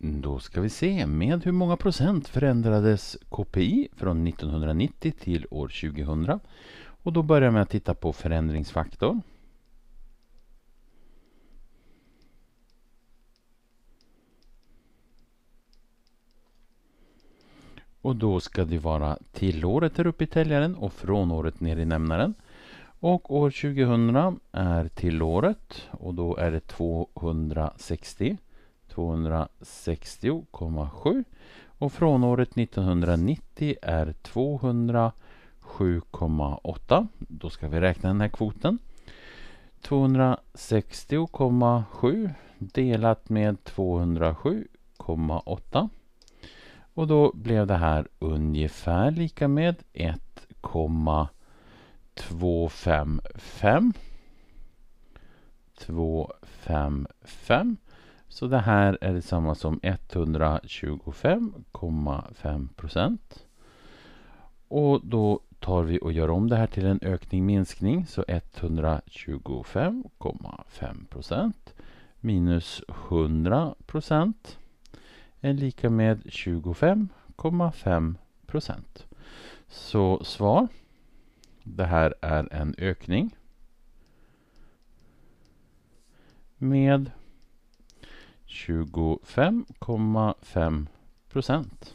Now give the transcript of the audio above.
Då ska vi se. Med hur många procent förändrades KPI från 1990 till år 2000? Och då börjar jag med att titta på förändringsfaktorn. Och då ska det vara till året där uppe i täljaren och från året ner i nämnaren. Och år 2000 är till året och då är det 260. 260,7 och från året 1990 är 207,8. Då ska vi räkna den här kvoten. 260,7 delat med 207,8 och då blev det här ungefär lika med 1,255 255 så det här är detsamma som 125,5 procent. Och då tar vi och gör om det här till en ökning-minskning. Så 125,5 procent minus 100 procent är lika med 25,5 procent. Så svar. Det här är en ökning med 25,5 procent.